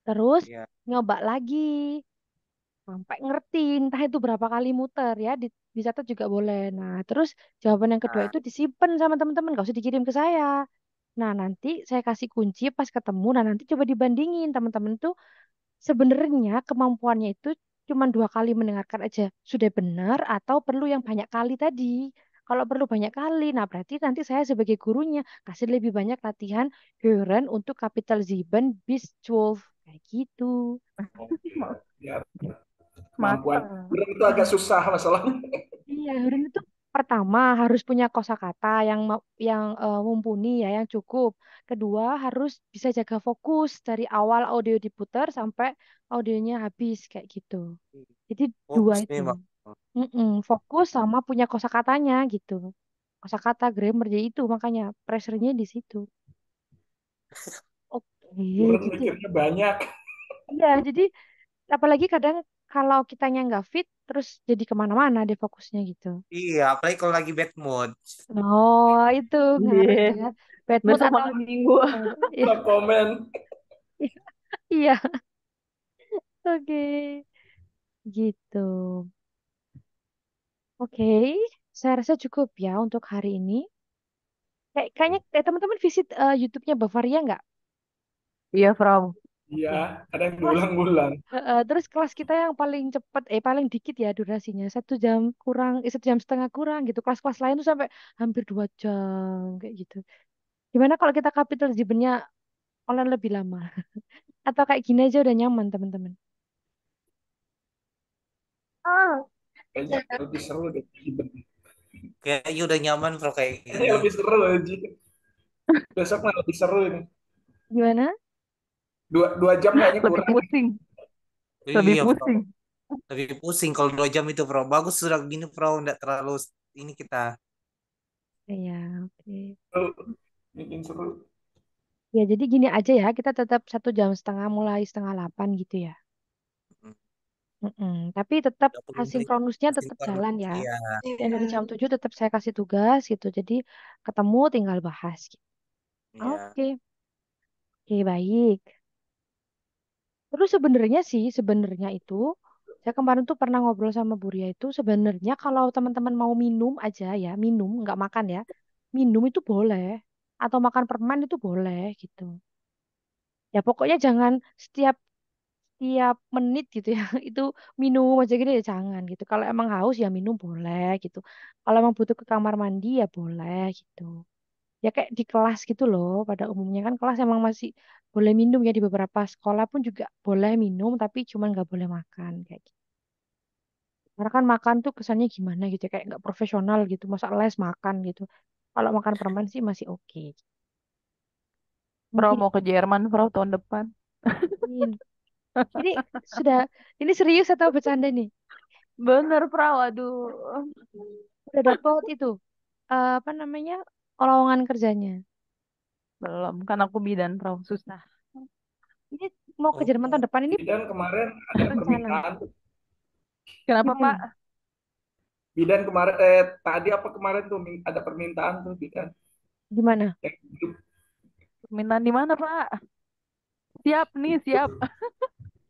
Terus Iya. nyoba lagi sampai ngerti entah itu berapa kali muter ya di, dicatat juga boleh. Nah, terus jawaban yang kedua Nah, itu disimpan sama teman-teman, gak usah dikirim ke saya. Nah, nanti saya kasih kunci pas ketemu. Nah, nanti coba dibandingin teman-teman tuh sebenarnya kemampuannya itu cuma dua kali mendengarkan aja sudah benar atau perlu yang banyak kali tadi. Kalau perlu banyak kali, nah berarti nanti saya sebagai gurunya kasih lebih banyak latihan Hören untuk Kapital Sieben bis zwölf kayak gitu. Okay. Ya. Kemampuan Hören itu agak susah masalahnya. Iya, Hören itu pertama harus punya kosakata yang yang uh, mumpuni ya yang cukup. Kedua harus bisa jaga fokus dari awal audio diputar sampai audionya habis kayak gitu. Jadi fokus dua itu. mm -mm, fokus sama punya kosakatanya gitu. Kosakata grammar jadi itu makanya pressure-nya di situ. Oke. Okay, gitu. banyak. Iya, jadi apalagi kadang kalau kitanya nggak fit terus jadi kemana-mana deh fokusnya gitu. Iya, apalagi kalau lagi bad mood. Oh, itu iya. ya. ngaruh yeah. Bad mood Besok atau minggu. Iya. komen. Iya. Oke. Gitu. Oke, okay. saya rasa cukup ya untuk hari ini. Kayak kayaknya eh, teman-teman visit uh, YouTube-nya Bavaria nggak? Iya, From. Iya, iya. ada yang ulang Uh, terus kelas kita yang paling cepat, eh paling dikit ya durasinya, satu jam kurang, eh, satu jam setengah kurang gitu. Kelas-kelas lain tuh sampai hampir dua jam kayak gitu. Gimana kalau kita capital jibennya online lebih lama? Atau kayak gini aja udah nyaman teman-teman? Oh. Kayaknya lebih seru deh. Kayaknya udah nyaman bro kayak. Kayaknya gitu. lebih seru aja. Besok lebih seru ini. Gimana? dua dua jam kayaknya kurang. Iya, Lebih pusing. Lebih iya, pusing. Bro. Lebih pusing kalau dua jam itu, Bro. Bagus sudah gini, Bro. tidak terlalu ini kita. Iya, oke. Okay. Ya, jadi gini aja ya. Kita tetap satu jam setengah mulai setengah delapan gitu ya. Mm-mm. Tapi tetap asinkronusnya tetap jalan ya. Iya. Dan dari iya. jam tujuh tetap saya kasih tugas gitu. Jadi ketemu tinggal bahas iya. Oke. Oke, baik. Terus sebenarnya sih, sebenarnya itu saya kemarin tuh pernah ngobrol sama Buria itu sebenarnya kalau teman-teman mau minum aja ya, minum nggak makan ya. Minum itu boleh atau makan permen itu boleh gitu. Ya pokoknya jangan setiap setiap menit gitu ya itu minum aja gitu ya jangan gitu kalau emang haus ya minum boleh gitu kalau emang butuh ke kamar mandi ya boleh gitu ya kayak di kelas gitu loh pada umumnya kan kelas emang masih boleh minum ya di beberapa sekolah pun juga boleh minum tapi cuman nggak boleh makan kayak gitu karena kan makan tuh kesannya gimana gitu ya, kayak nggak profesional gitu masa les makan gitu kalau makan permen sih masih oke okay. Bro mau ke Jerman Bro tahun depan ini sudah ini serius atau bercanda nih bener prau aduh udah dapat itu uh, apa namanya lowongan kerjanya. Belum, kan aku bidan Prof. susah. Ini mau ke Jerman tahun depan ini Bidan kemarin ada rencana. permintaan. Kenapa, Hmm. Pak? Bidan kemarin eh, tadi apa kemarin tuh ada permintaan tuh bidan. Gimana? Eh, permintaan di mana, Pak? Siap nih, siap.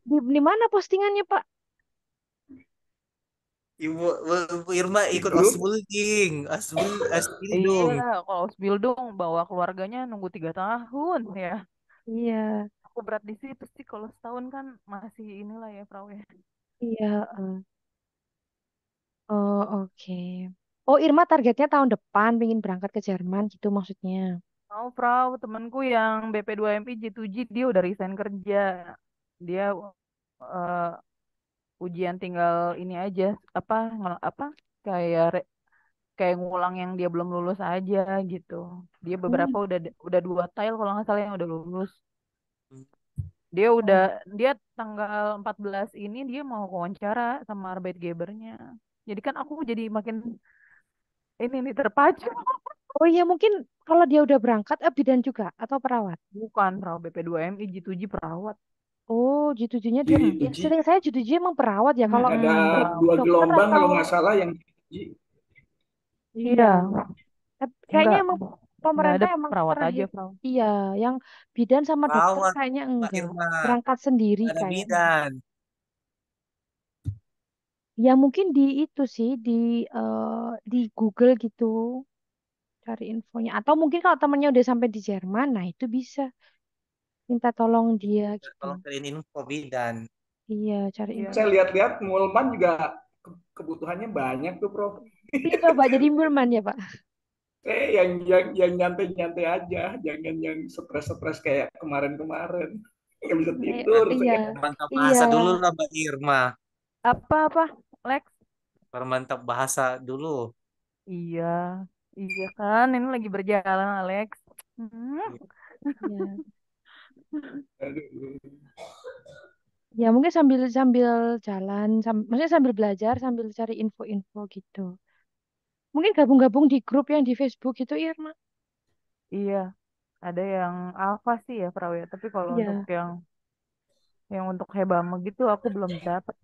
Di, di mana postingannya, Pak? Ibu, Ibu Irma ikut Ibu. Osbuilding. Osbuilding. Iya, kalau dong bawa keluarganya nunggu tiga tahun ya. Iya. Aku berat di situ sih kalau setahun kan masih inilah ya, Frau. ya. Iya. Uh. Oh, oke. Okay. Oh, Irma targetnya tahun depan pingin berangkat ke Jerman gitu maksudnya. oh, Frau, Temanku yang BP2MI J2G dia udah resign kerja. Dia uh, ujian tinggal ini aja apa apa kayak kayak ngulang yang dia belum lulus aja gitu dia hmm. beberapa udah udah dua tile kalau nggak salah yang udah lulus hmm. dia udah hmm. dia tanggal 14 ini dia mau wawancara sama Arbeit Gebernya jadi kan aku jadi makin ini nih terpacu oh iya mungkin kalau dia udah berangkat abidan juga atau perawat bukan perawat BP2MI G7 perawat Oh, g 7 dia g ya, sering saya G7 emang perawat ya kalau ada dua gelombang kalau nggak salah yang g Iya. iya. Kayaknya emang pemerintah emang perawat aja, perawat. Iya, yang bidan sama dokter perawat, kayaknya enggak. Irma. Berangkat sendiri ada kayaknya. bidan. Ya mungkin di itu sih di uh, di Google gitu cari infonya atau mungkin kalau temennya udah sampai di Jerman, nah itu bisa minta tolong dia gitu. tolong cariin info dan iya cari iya, info. saya lihat-lihat Mulman juga kebutuhannya banyak tuh Prof iya Pak jadi Mulman ya Pak eh yang yang yang nyantai-nyantai aja jangan yang stres-stres kayak kemarin-kemarin yang bisa iya, tidur eh, iya, mantap iya. bahasa dulu lah Mbak Irma apa apa Lex permantap bahasa dulu iya iya kan ini lagi berjalan Alex hmm. iya. Ya mungkin sambil sambil jalan, sam maksudnya sambil belajar, sambil cari info-info gitu. Mungkin gabung-gabung di grup yang di Facebook gitu, iya, Irma. Iya, ada yang apa sih ya, Perawi. Tapi kalau ya. untuk yang yang untuk hebama gitu aku belum dapat.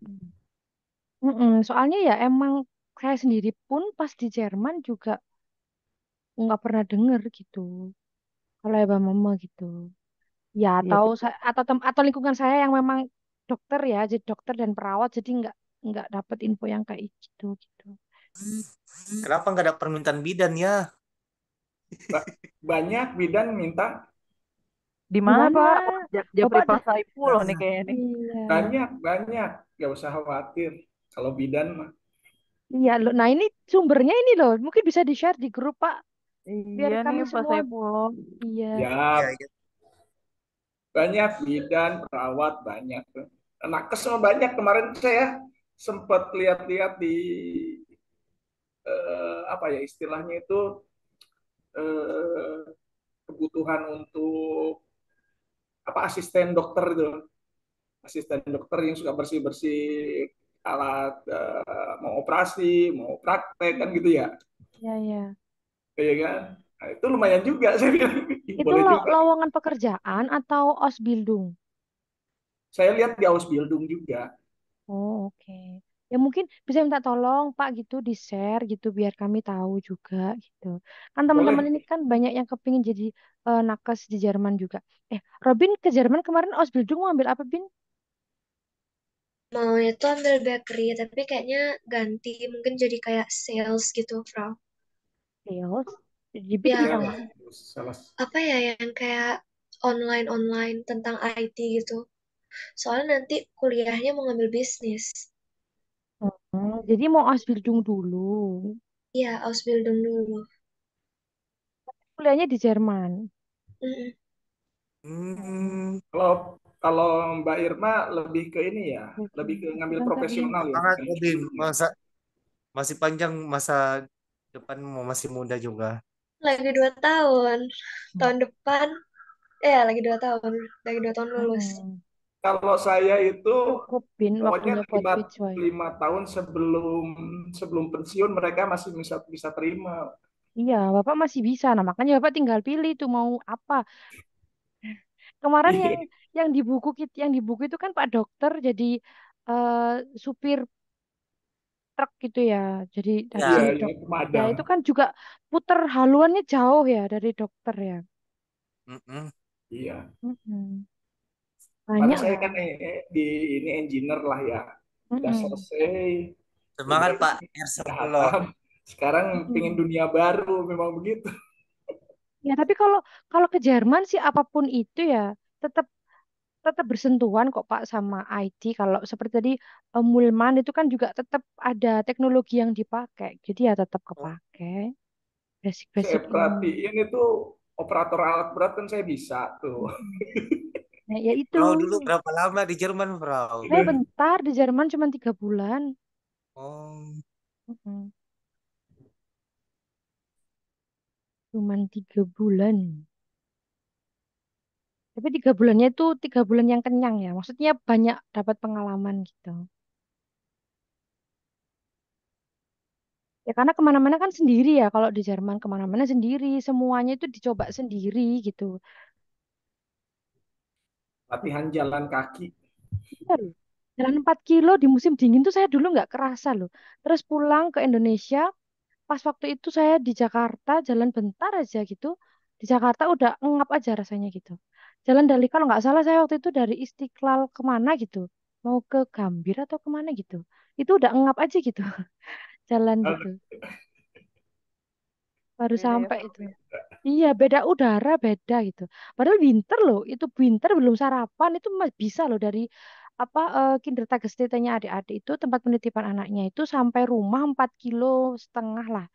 Mm -mm, soalnya ya emang saya sendiri pun pas di Jerman juga nggak pernah denger gitu kalau ya mama gitu ya Iya. atau atau tem- atau lingkungan saya yang memang dokter ya jadi dokter dan perawat jadi nggak nggak dapat info yang kayak gitu gitu Kenapa nggak ada permintaan bidan ya? Banyak bidan minta, Di mana? Pak? Wah, Ja- Japri nih iya. kayaknya nih. Iya. banyak, banyak. Gak usah khawatir. Kalau bidan mah. Iya lo Nah ini sumbernya ini loh. Mungkin bisa di share di grup Pak. Biar Iya kami semua. Saipul. Iya. Ya. iya, iya banyak bidan perawat banyak nakes semua banyak kemarin saya sempat lihat-lihat di eh, apa ya istilahnya itu eh, kebutuhan untuk apa asisten dokter itu asisten dokter yang suka bersih bersih alat eh, mau operasi mau praktek kan gitu ya iya iya iya kan nah, itu lumayan juga saya bilang itu boleh lo juga. lowongan pekerjaan atau Ausbildung? Saya lihat di Ausbildung juga. Oh, oke. Okay. Ya mungkin bisa minta tolong Pak gitu di-share gitu biar kami tahu juga gitu. Kan teman-teman ini kan banyak yang kepingin jadi uh, nakes di Jerman juga. Eh, Robin ke Jerman kemarin Ausbildung mau ambil apa, Bin? Mau itu ambil bakery, tapi kayaknya ganti. Mungkin jadi kayak sales gitu, Frau. Sales? ChatGPT ya, apa? apa ya yang kayak online online tentang IT gitu soalnya nanti kuliahnya mau ngambil bisnis oh, jadi mau Ausbildung dulu iya Ausbildung dulu kuliahnya di Jerman mm. Hmm, kalau kalau Mbak Irma lebih ke ini ya, lebih ke ngambil profesional ya. Sangat lebih masa masih panjang masa depan mau masih muda juga lagi dua tahun hmm. tahun depan ya lagi dua tahun lagi dua tahun lulus hmm. kalau saya itu Kupin, pokoknya lima, lima tahun sebelum sebelum pensiun mereka masih bisa bisa terima iya bapak masih bisa nah makanya bapak tinggal pilih tuh mau apa kemarin iya. yang yang di buku yang di buku itu kan pak dokter jadi uh, supir truk gitu ya. Jadi ya, dari ya, dok- ya itu kan juga puter haluannya jauh ya dari dokter ya. Mm-mm. Iya. Mm-mm. Banyak. Karena saya kan eh, eh, di ini engineer lah ya. Udah mm selesai. Semangat kan Pak Erselon. Sekarang Mm-mm. pingin dunia baru memang begitu. Ya, tapi kalau kalau ke Jerman sih apapun itu ya tetap tetap bersentuhan kok Pak sama IT. Kalau seperti tadi eh, Mulman itu kan juga tetap ada teknologi yang dipakai. Jadi ya tetap oh. kepake. Basic-basic. Saya perhatiin itu operator alat berat kan saya bisa tuh. Nah, ya itu. Frau dulu berapa lama di Jerman, bro Saya eh, bentar di Jerman cuma tiga bulan. Oh. cuma tiga bulan. Tapi tiga bulannya itu tiga bulan yang kenyang ya. Maksudnya banyak dapat pengalaman gitu. Ya karena kemana-mana kan sendiri ya. Kalau di Jerman kemana-mana sendiri. Semuanya itu dicoba sendiri gitu. Latihan jalan kaki. Iya jalan 4 kilo di musim dingin tuh saya dulu nggak kerasa loh. Terus pulang ke Indonesia, pas waktu itu saya di Jakarta, jalan bentar aja gitu. Di Jakarta udah ngap aja rasanya gitu jalan dari kalau nggak salah saya waktu itu dari Istiqlal kemana gitu mau ke Gambir atau kemana gitu itu udah ngap aja gitu jalan gitu baru beda iya, iya, sampai ya, itu iya beda udara beda gitu padahal winter loh itu winter belum sarapan itu masih bisa loh dari apa uh, eh, kindertagestitanya adik-adik itu tempat penitipan anaknya itu sampai rumah 4 kilo setengah lah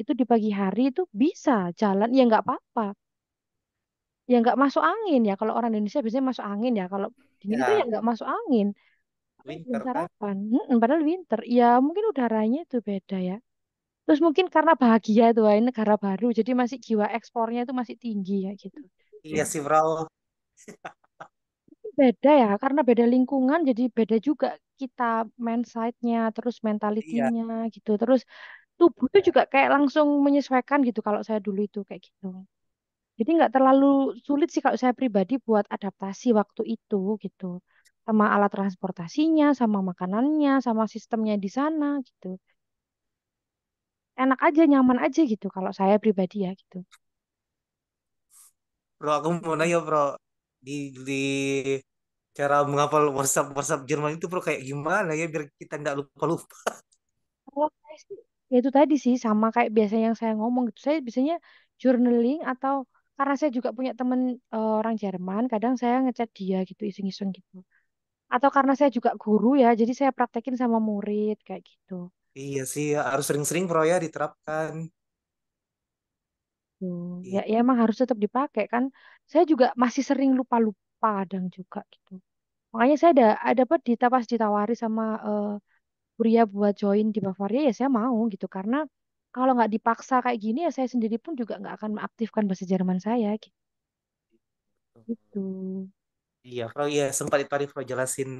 itu di pagi hari itu bisa jalan ya nggak apa-apa ya nggak masuk angin ya kalau orang Indonesia biasanya masuk angin ya kalau dingin ya. itu ya nggak masuk angin winter kan? sarapan hmm, padahal winter ya mungkin udaranya itu beda ya terus mungkin karena bahagia itu ini negara baru jadi masih jiwa ekspornya itu masih tinggi ya gitu iya sih bro beda ya karena beda lingkungan jadi beda juga kita mindsetnya terus mentalitinya iya. gitu terus tubuh itu iya. juga kayak langsung menyesuaikan gitu kalau saya dulu itu kayak gitu jadi nggak terlalu sulit sih kalau saya pribadi buat adaptasi waktu itu gitu. Sama alat transportasinya, sama makanannya, sama sistemnya di sana gitu. Enak aja, nyaman aja gitu kalau saya pribadi ya gitu. Bro, aku mau nanya bro, di di cara menghafal WhatsApp WhatsApp Jerman itu bro kayak gimana ya biar kita nggak lupa lupa. Kalau sih, ya itu tadi sih sama kayak biasanya yang saya ngomong gitu. Saya biasanya journaling atau karena saya juga punya teman uh, eh, orang Jerman kadang saya ngechat dia gitu iseng-iseng gitu atau karena saya juga guru ya jadi saya praktekin sama murid kayak gitu iya sih harus sering-sering pro ya diterapkan Tuh, ya, iya. ya ya emang harus tetap dipakai kan saya juga masih sering lupa-lupa kadang juga gitu makanya saya ada ada apa ditapas ditawari sama uh, Buria buat join di Bavaria ya saya mau gitu karena kalau nggak dipaksa kayak gini ya saya sendiri pun juga nggak akan mengaktifkan bahasa Jerman saya gitu. Iya, kalau iya sempat itu Arif jelasin.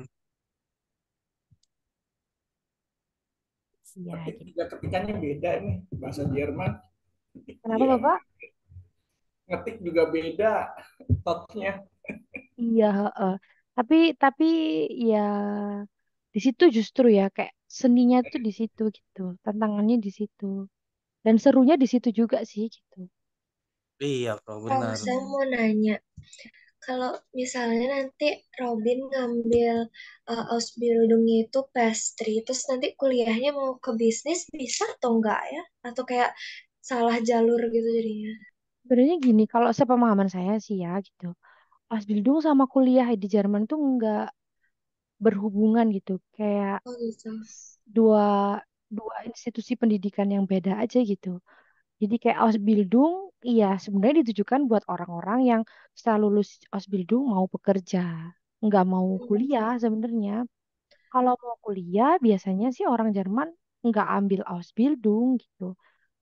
Iya. Tapi gitu. ketikannya beda nih bahasa Jerman. Kenapa ya. Bapak? Ngetik juga beda topnya. Iya, uh, tapi tapi ya di situ justru ya kayak seninya tuh di situ gitu tantangannya di situ dan serunya di situ juga sih gitu. Iya, kalau benar. Kalau saya mau nanya, kalau misalnya nanti Robin ngambil uh, eh, Ausbildung itu pastry, terus nanti kuliahnya mau ke bisnis bisa atau enggak ya? Atau kayak salah jalur gitu jadinya? Sebenarnya gini, kalau sepemahaman saya sih ya gitu. Ausbildung sama kuliah di Jerman tuh enggak berhubungan gitu kayak oh, gitu. dua dua institusi pendidikan yang beda aja gitu. Jadi kayak Ausbildung, iya sebenarnya ditujukan buat orang-orang yang setelah lulus Ausbildung mau bekerja, nggak mau iya. kuliah sebenarnya. Kalau mau kuliah biasanya sih orang Jerman nggak ambil Ausbildung gitu.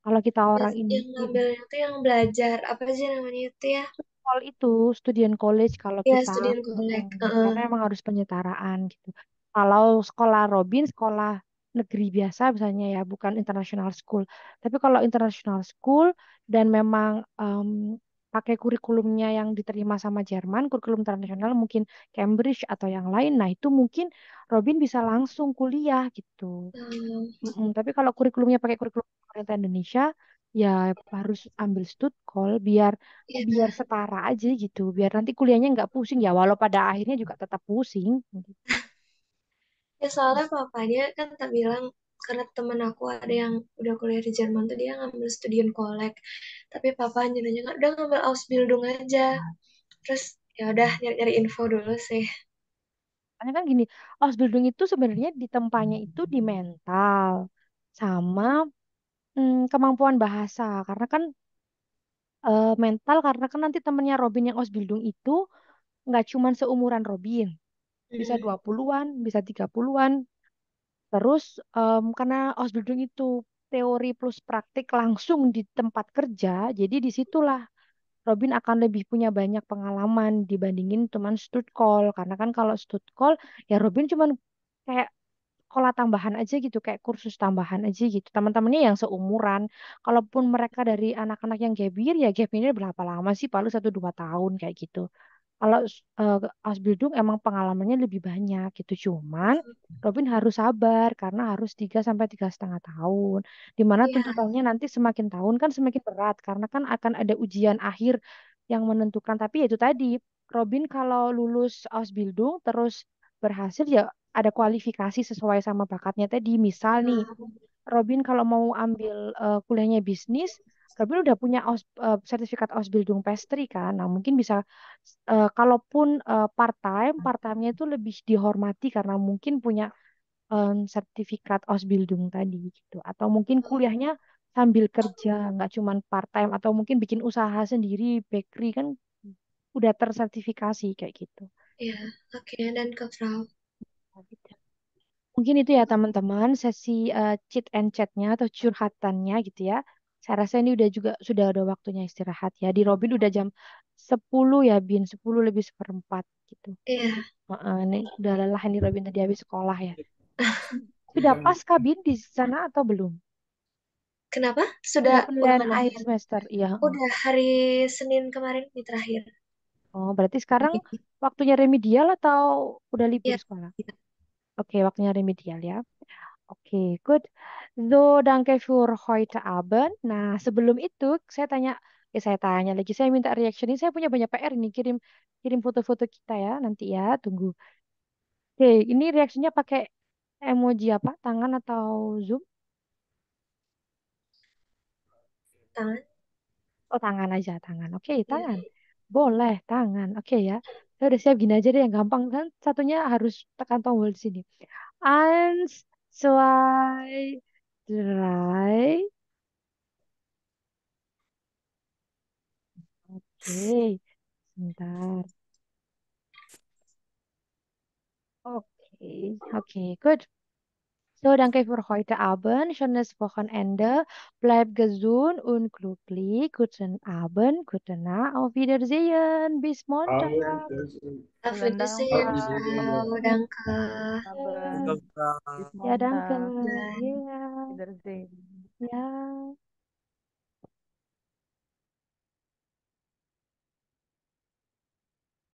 Kalau kita orang ini yang ngambil itu yang belajar apa sih namanya itu ya? Kalau itu student college kalau ya, kita student college. karena emang harus penyetaraan gitu. Kalau sekolah Robin sekolah negeri biasa misalnya ya bukan international school tapi kalau international school dan memang um, pakai kurikulumnya yang diterima sama Jerman kurikulum internasional mungkin Cambridge atau yang lain nah itu mungkin Robin bisa langsung kuliah gitu mm. hmm tapi kalau kurikulumnya pakai kurikulum pemerintah Indonesia ya harus ambil stud call biar yeah. biar setara aja gitu biar nanti kuliahnya nggak pusing ya walau pada akhirnya juga tetap pusing gitu. Ya soalnya papanya kan tak bilang karena temen aku ada yang udah kuliah di Jerman tuh dia ngambil studion kolek. Tapi papa nyuruhnya nggak udah ngambil Ausbildung aja. Terus ya udah nyari-nyari info dulu sih. Karena kan gini, Ausbildung itu sebenarnya di tempatnya itu di mental sama hmm, kemampuan bahasa. Karena kan uh, mental karena kan nanti temennya Robin yang Ausbildung itu nggak cuman seumuran Robin bisa 20-an, iya. bisa 30-an. Terus um, karena Ausbildung itu teori plus praktik langsung di tempat kerja, jadi disitulah Robin akan lebih punya banyak pengalaman dibandingin teman stud call. Karena kan kalau stud call, ya Robin cuma kayak sekolah tambahan aja gitu, kayak kursus tambahan aja gitu. Teman-temannya yang seumuran, kalaupun mereka dari anak-anak yang gebir, ya gap ini berapa lama sih? Paling satu dua tahun kayak gitu kalau uh, eh, Ausbildung emang pengalamannya lebih banyak gitu cuman hmm. Robin harus sabar karena harus tiga sampai tiga setengah tahun dimana yeah. tuntutannya nanti semakin tahun kan semakin berat karena kan akan ada ujian akhir yang menentukan tapi ya itu tadi Robin kalau lulus Ausbildung terus berhasil ya ada kualifikasi sesuai sama bakatnya tadi misal nih hmm. Robin kalau mau ambil uh, kuliahnya bisnis Sabil udah punya aus, uh, eh, sertifikat Ausbildung Pastry kan. Nah, mungkin bisa uh, kalaupun uh, eh, part time, hmm. part time-nya itu lebih dihormati karena mungkin punya um, sertifikat Ausbildung tadi gitu. Atau mungkin hmm. kuliahnya sambil kerja, nggak cuma part time atau mungkin bikin usaha sendiri bakery kan udah tersertifikasi kayak gitu. Ya, oke okay. dan ke Frau. Mungkin itu ya teman-teman sesi uh, cheat and chatnya atau curhatannya gitu ya. Saya rasa ini udah juga sudah ada waktunya istirahat ya. Di Robin udah jam 10 ya Bin, 10 lebih seperempat gitu. Iya. Uh, ini udah lelah ini Robin tadi habis sekolah ya. sudah pas bin di sana atau belum? Kenapa? Sudah bulan akhir semester, iya. Udah hari Senin kemarin ini terakhir. Oh, berarti sekarang waktunya remedial atau udah libur ya. sekolah? Oke, okay, waktunya remedial ya. Okay, good. So, danke für heute Abend. Nah, sebelum itu saya tanya, ya saya tanya lagi, saya minta reaction ini. Saya punya banyak PR ini kirim kirim foto-foto kita ya nanti ya, tunggu. Oke, ini reaksinya pakai emoji apa? Tangan atau Zoom? Tangan. Oh, tangan aja, tangan. Oke, okay, tangan. Boleh, tangan. Oke ya. Saya udah siap gini aja deh yang gampang kan satunya harus tekan tombol di sini. Ans So I dry. Oke, sebentar. okay. okay, good. So, danke für heute Abend. Schönes Wochenende. Bleib gesund und glücklich. Guten Abend, gute Nacht. Auf Wiedersehen. Bis Montag. Auf Wiedersehen. Danke. Ja, danke. Ja. Wiedersehen. Ja.